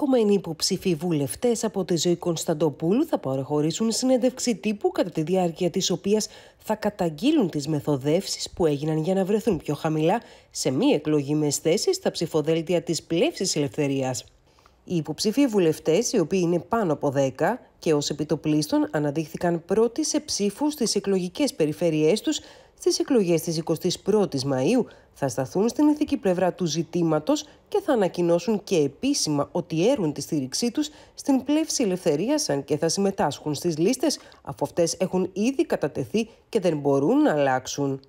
κομμένοι υποψήφοι βουλευτές από τη ζωή Κωνσταντοπούλου θα παραχωρήσουν συνέντευξη τύπου κατά τη διάρκεια της οποίας θα καταγγείλουν τις μεθοδεύσεις που έγιναν για να βρεθούν πιο χαμηλά σε μη με θέσεις στα ψηφοδέλτια της πλεύσης ελευθερίας. Οι υποψήφοι βουλευτές, οι οποίοι είναι πάνω από 10 και ως επιτοπλίστων αναδείχθηκαν πρώτοι σε ψήφους στις εκλογικές περιφέρειές τους στις εκλογές της 21η Μαου, θα σταθούν στην ηθική πλευρά του ζητήματος και θα ανακοινώσουν και επίσημα ότι έρουν τη στήριξή τους στην πλεύση ελευθερίας, αν και θα συμμετάσχουν στις λίστες, αφού αυτές έχουν ήδη κατατεθεί και δεν μπορούν να αλλάξουν.